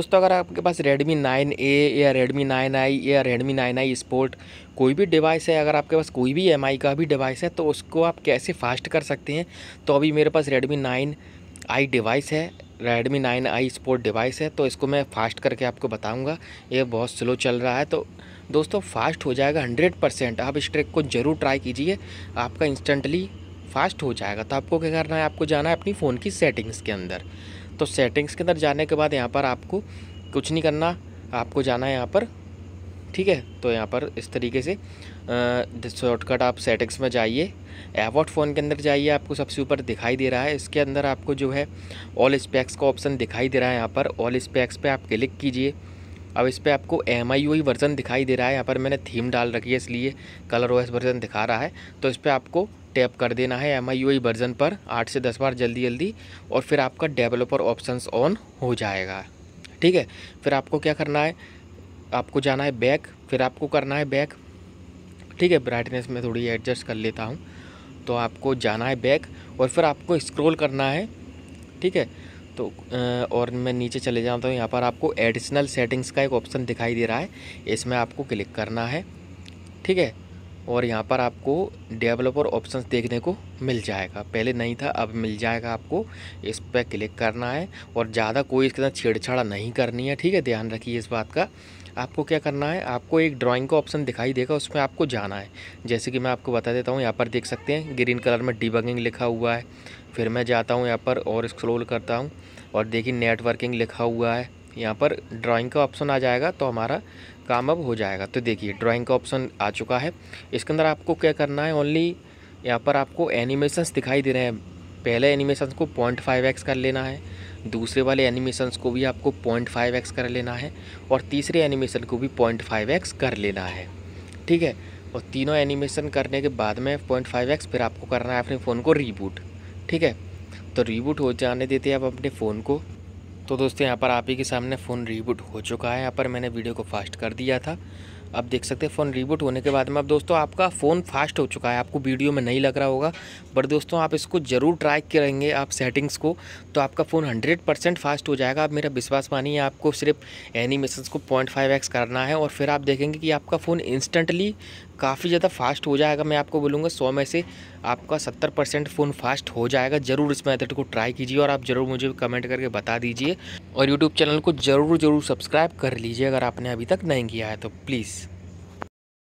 दोस्तों अगर आपके पास Redmi 9A या Redmi 9i या Redmi 9i Sport कोई भी डिवाइस है अगर आपके पास कोई भी एम का भी डिवाइस है तो उसको आप कैसे फास्ट कर सकते हैं तो अभी मेरे पास Redmi 9i डिवाइस है Redmi 9i Sport डिवाइस है तो इसको मैं फ़ास्ट करके आपको बताऊंगा ये बहुत स्लो चल रहा है तो दोस्तों फास्ट हो जाएगा हंड्रेड परसेंट आप इस ट्रिक को ज़रूर ट्राई कीजिए आपका इंस्टेंटली फास्ट हो जाएगा तो आपको क्या करना है आपको जाना है अपनी फ़ोन की सेटिंग्स के अंदर तो सेटिंग्स के अंदर जाने के बाद यहाँ पर आपको कुछ नहीं करना आपको जाना है यहाँ पर ठीक है तो यहाँ पर इस तरीके से शॉर्टकट आप सेटिंग्स में जाइए एवॉट फ़ोन के अंदर जाइए आपको सबसे ऊपर दिखाई दे रहा है इसके अंदर आपको जो है ऑल स्पैक्स का ऑप्शन दिखाई दे रहा है यहाँ पर ऑल स्पैक्स पे आप क्लिक कीजिए अब इस पर आपको एम आई वर्ज़न दिखाई दे रहा है यहाँ पर मैंने थीम डाल रखी है इसलिए कलर ओ वर्ज़न दिखा रहा है तो इस पर आपको टैप कर देना है एम आई यू वर्जन पर आठ से दस बार जल्दी जल्दी और फिर आपका डेवलपर ऑप्शंस ऑन हो जाएगा ठीक है फिर आपको क्या करना है आपको जाना है बैक फिर आपको करना है बैक ठीक है ब्राइटनेस में थोड़ी एडजस्ट कर लेता हूँ तो आपको जाना है बैक और फिर आपको स्क्रॉल करना है ठीक है तो और मैं नीचे चले जाता हूँ यहाँ पर आपको एडिशनल सेटिंग्स का एक ऑप्शन दिखाई दे रहा है इसमें आपको क्लिक करना है ठीक है और यहाँ पर आपको डेवलपर ऑप्शन देखने को मिल जाएगा पहले नहीं था अब मिल जाएगा आपको इस पर क्लिक करना है और ज़्यादा कोई इसके साथ छेड़छाड़ नहीं करनी है ठीक है ध्यान रखिए इस बात का आपको क्या करना है आपको एक ड्राइंग का ऑप्शन दिखाई देगा उसमें आपको जाना है जैसे कि मैं आपको बता देता हूँ यहाँ पर देख सकते हैं ग्रीन कलर में डिबगिंग लिखा हुआ है फिर मैं जाता हूँ यहाँ पर और स्क्रोल करता हूँ और देखिए नेटवर्किंग लिखा हुआ है यहाँ पर ड्राइंग का ऑप्शन आ जाएगा तो हमारा काम अब हो जाएगा तो देखिए ड्राइंग का ऑप्शन आ चुका है इसके अंदर आपको क्या करना है ओनली यहाँ पर आपको एनिमेशंस दिखाई दे रहे हैं पहले एनिमेशंस को पॉइंट फाइव एक्स कर लेना है दूसरे वाले एनिमेशंस को भी आपको पॉइंट फाइव एक्स कर लेना है और तीसरे एनिमेशन को भी पॉइंट फाइव एक्स कर लेना है ठीक है और तीनों एनिमेशन करने के बाद में पॉइंट फाइव एक्स फिर आपको करना है अपने फ़ोन को रीबूट ठीक है तो रीबूट हो जाने देते हैं आप अपने फ़ोन को तो दोस्तों यहाँ पर आप ही के सामने फ़ोन रीबूट हो चुका है यहाँ पर मैंने वीडियो को फास्ट कर दिया था अब देख सकते हैं फ़ोन रीबूट होने के बाद में अब दोस्तों आपका फ़ोन फास्ट हो चुका है आपको वीडियो में नहीं लग रहा होगा बट दोस्तों आप इसको ज़रूर ट्राई करेंगे आप सेटिंग्स को तो आपका फ़ोन 100 परसेंट फास्ट हो जाएगा आप मेरा विश्वास मानिए आपको सिर्फ एनिमेशन को पॉइंट फाइव एक्स करना है और फिर आप देखेंगे कि आपका फ़ोन इंस्टेंटली काफ़ी ज़्यादा फास्ट हो जाएगा मैं आपको बोलूँगा सौ में से आपका सत्तर परसेंट फ़ोन फास्ट हो जाएगा ज़रूर इस मेथड को ट्राई कीजिए और आप ज़रूर मुझे कमेंट करके बता दीजिए और यूट्यूब चैनल को ज़रूर ज़रूर सब्सक्राइब कर लीजिए अगर आपने अभी तक नहीं किया है तो प्लीज़